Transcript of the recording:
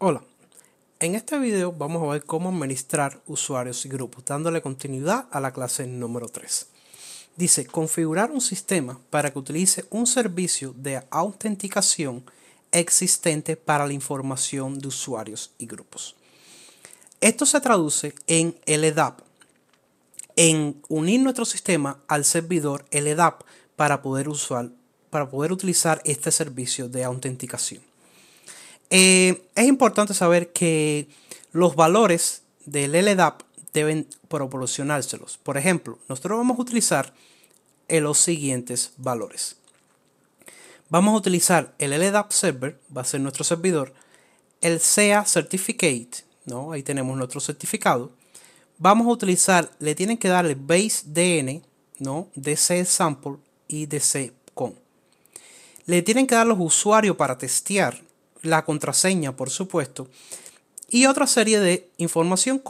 Hola, en este video vamos a ver cómo administrar usuarios y grupos, dándole continuidad a la clase número 3. Dice, configurar un sistema para que utilice un servicio de autenticación existente para la información de usuarios y grupos. Esto se traduce en LDAP, e en unir nuestro sistema al servidor LDAP e para poder, usar, para poder utilizar este servicio de autenticación. Eh, es importante saber que los valores del LDAP deben proporcionárselos. Por ejemplo, nosotros vamos a utilizar los siguientes valores. Vamos a utilizar el LDAP server, va a ser nuestro servidor, el SEA certificate, ¿no? Ahí tenemos nuestro certificado. Vamos a utilizar, le tienen que dar el base DN, ¿no? DC sample y DC Le tienen que dar los usuarios para testear, la contraseña, por supuesto, y otra serie de información